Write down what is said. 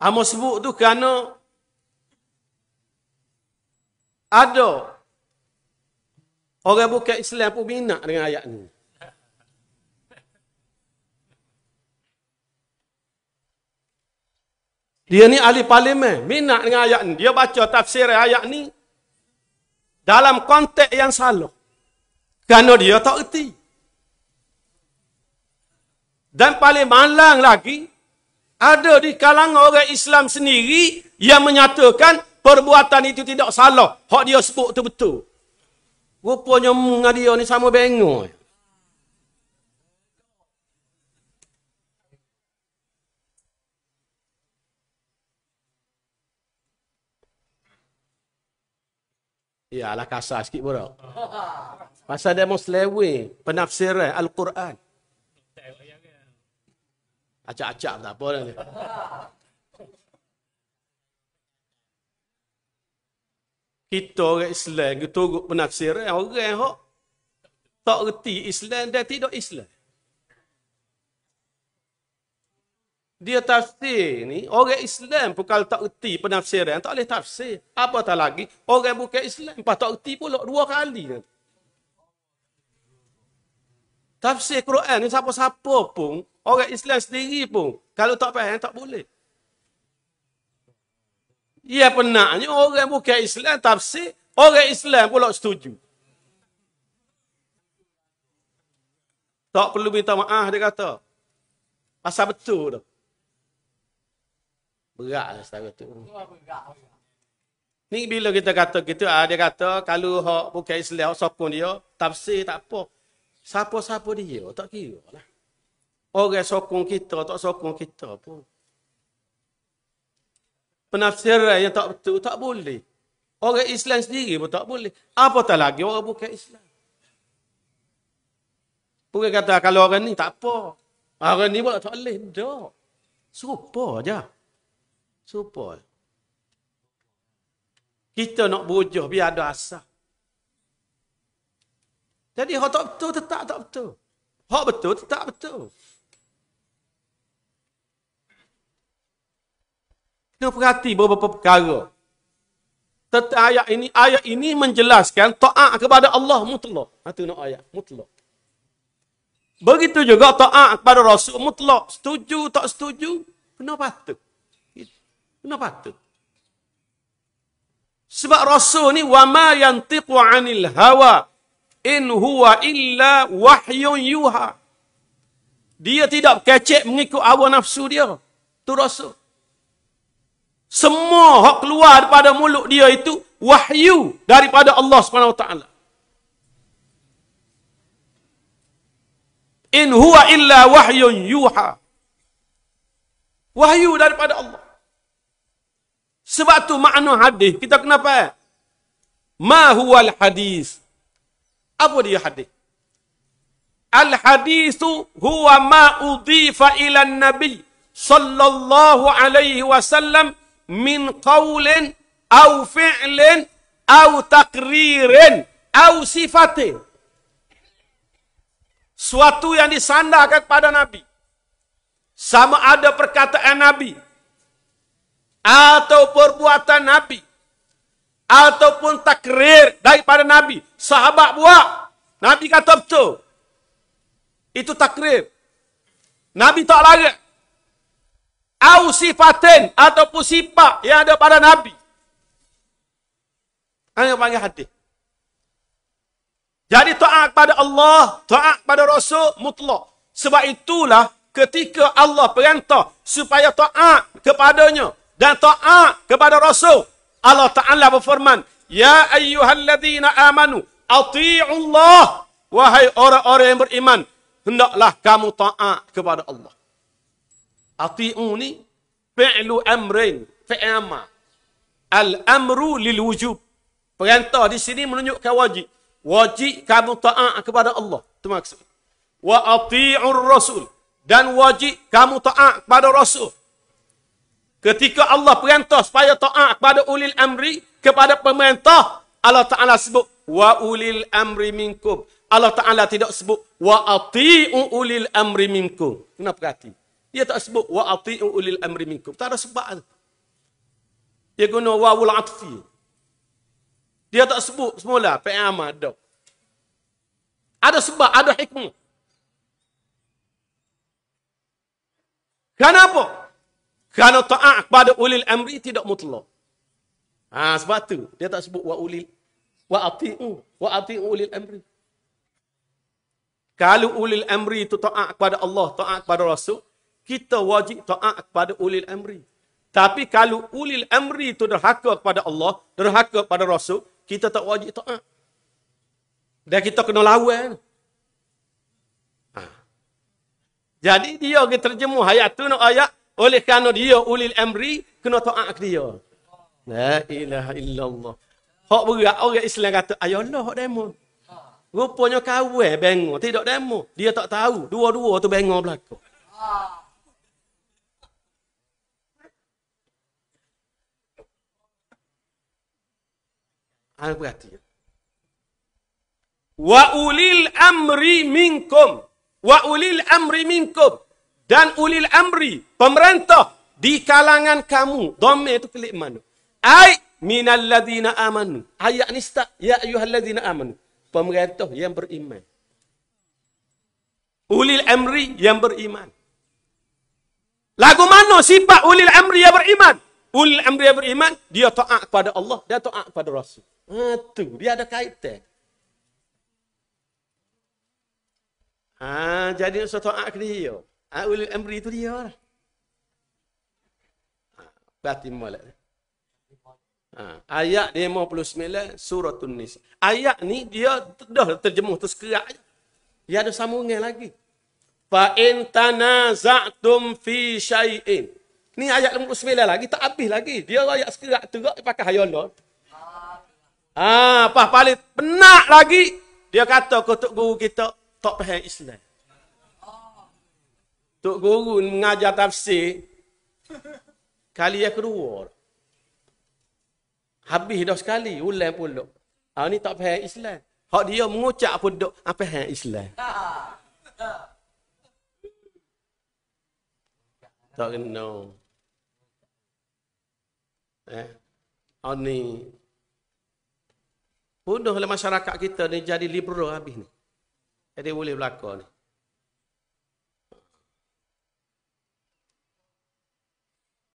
Amo sebut tu kerana ada orang bukan Islam pun minat dengan ayat ni. Dia ni ahli parlimen, minat dengan ayat ni. Dia baca tafsir ayat ni dalam konteks yang salah. Kerana dia tak erti. Dan paling malang lagi, ada di kalangan orang Islam sendiri yang menyatakan perbuatan itu tidak salah. Hak dia sebut tu betul. Rupanya dengan dia ni sama bengoy. Ya, ala kasar sikit pun Pasal dia mau penafsiran Al-Quran acak-acak tak apa dah. Kita orang Islam, kita eh, orang penafsiran, orang hok tak reti Islam, dia tidak Islam. Dia tafsir ni, orang Islam pun kalau tak reti penafsiran, tak boleh tafsir. tak lagi, orang bukan Islam, pas tak reti pula dua kali. Tafsir Quran ni siapa-siapa pun, Orang Islam sendiri pun, kalau tak faham, tak boleh. Ia Ya penaknya orang bukan Islam tafsir, orang Islam pula setuju. Tak perlu minta maaf dia kata. asal betul tu. Berat lah tu. Ni bila kita kata gitu, ah, dia kata kalau hak bukan Islam, sokong dia, tafsir tak apa. Siapa-siapa dia, tak kira lah. Orang sokong kita, tak sokong kita pun. Penafsiran yang tak betul, tak boleh. Orang Islam sendiri pun tak boleh. Apatah lagi orang bukan Islam. Bukan kata kalau orang ni tak apa. Orang ni pun tak boleh. Tak. Serupa je. Serupa. Kita nak bujuh biar ada asal. Jadi orang tak betul, tetap tak betul. Hak betul, tetap betul. Kena perhati beberapa perkara. Tetap ayat ini, ayat ini menjelaskan ta'a' kepada Allah mutlak. Itu ha, nak ayat, mutlak. Begitu juga ta'a' kepada Rasul mutlak. Setuju, tak setuju, kena patut. Kena patut. Sebab Rasul ni, وَمَا يَنْتِقُ عَنِ الْهَوَىٰ إِنْ هُوَ إِلَّا وَحْيٌ يُوهَىٰ Dia tidak kecek mengikut awal nafsu dia. tu Rasul. Semua hak keluar daripada mulut dia itu wahyu daripada Allah Subhanahu Wa Taala. In huwa illa wahyun yuha. Wahyu daripada Allah. Sebab tu makna hadis kita kenapa? Ma Ma al hadis? Apa dia hadis? Al hadis huwa ma udifa ila nabi sallallahu alaihi wasallam min qawlin aw fi'lin aw taqririn aw sifatin suatu yang disandarkan kepada nabi sama ada perkataan nabi atau perbuatan nabi ataupun takrir daripada nabi sahabat buat nabi kata betul itu takrir nabi tak larang au sifatin ataupun sifat yang ada pada nabi ini panggil hadis jadi taat kepada Allah taat kepada rasul mutlak sebab itulah ketika Allah perintah supaya taat kepadanya dan taat kepada rasul Allah taala berfirman ya ayyuhalladzina amanu Allah, wahai orang-orang yang beriman hendaklah kamu taat kepada Allah Ati'u ni fi'lu amrin fi'ama. Al-amru lil wujub. Perintah di sini menunjukkan wajib. Wajib kamu taat kepada Allah. Itu maksud. Wa ati'ur rasul. Dan wajib kamu taat kepada rasul. Ketika Allah perintah supaya taat kepada ulil amri, kepada pemerintah, Allah Ta'ala sebut, wa ulil amri minkum. Allah Ta'ala tidak sebut, wa ati'u ulil amri minkum. Kenapa perhatikan? Dia tak sebut wa ati'u ulil amri minkum. Tak ada sebab tu. Dia guna wawul atfi. Dia tak sebut semula pe'ama ada. Ada sebab, ada hikmah. Kenapa? Kerana ta'ak kepada ulil amri tidak mutlak. Ha, sebab tu dia tak sebut wa ulil wa ati'u wa ati'u ulil amri. Kalau ulil amri itu ta'ak kepada Allah, ta'ak kepada Rasul, kita wajib taat kepada ulil amri. Tapi kalau ulil amri itu derhaka kepada Allah, derhaka kepada Rasul, kita tak wajib taat. Dan kita kena lawan. Ha. Jadi dia pergi terjemuh ayat tu nak ayat, oleh kerana dia ulil amri, kena taat ke dia. La ilaha illallah. Hak berat, orang Islam kata, ayolah hak demo. Rupanya kawai bengong tidak demo. Dia tak tahu, dua-dua tu bengong belakang. Ha. Apa perhatinya? Wa ulil amri minkum. Wa ulil amri minkum. Dan ulil amri, pemerintah di kalangan kamu. Dhamma itu pilih mana? Ay minal ladina amanu. Ayat ni start. Ya ayuhal ladina amanu. Pemerintah yang beriman. Ulil amri yang beriman. Lagu mana sifat ulil amri yang beriman? Ul amri beriman, dia taat kepada Allah, dia taat kepada Rasul. Itu, ha, ah, dia ada kaitan. Ha, ah, jadi saya taat ke dia. Ah, ul amri itu dia lah. Ha, berarti malak. Ha, ayat 59 surah Tunis. Ayat ni dia dah terjemuh terus kerak Dia ada sambungan lagi. Fa in tanaza'tum fi syai'in. Ni ayat 59 lagi, tak habis lagi. Dia ayat sekerak terak, dia pakai hayon lor Haa, ah, apa paling penat lagi, dia kata ke Tok Guru kita, tak paham Islam. Tok Guru mengajar tafsir, kali yang kedua. Habis dah sekali, ulang pulak. Ah, ni tak paham Islam. Hak dia mengucap pun dok apa ah, hal Islam. tak kenal. Eh? Oh, ni. Bunuh oleh masyarakat kita ni jadi liberal habis ni. Jadi eh, boleh berlaku ni.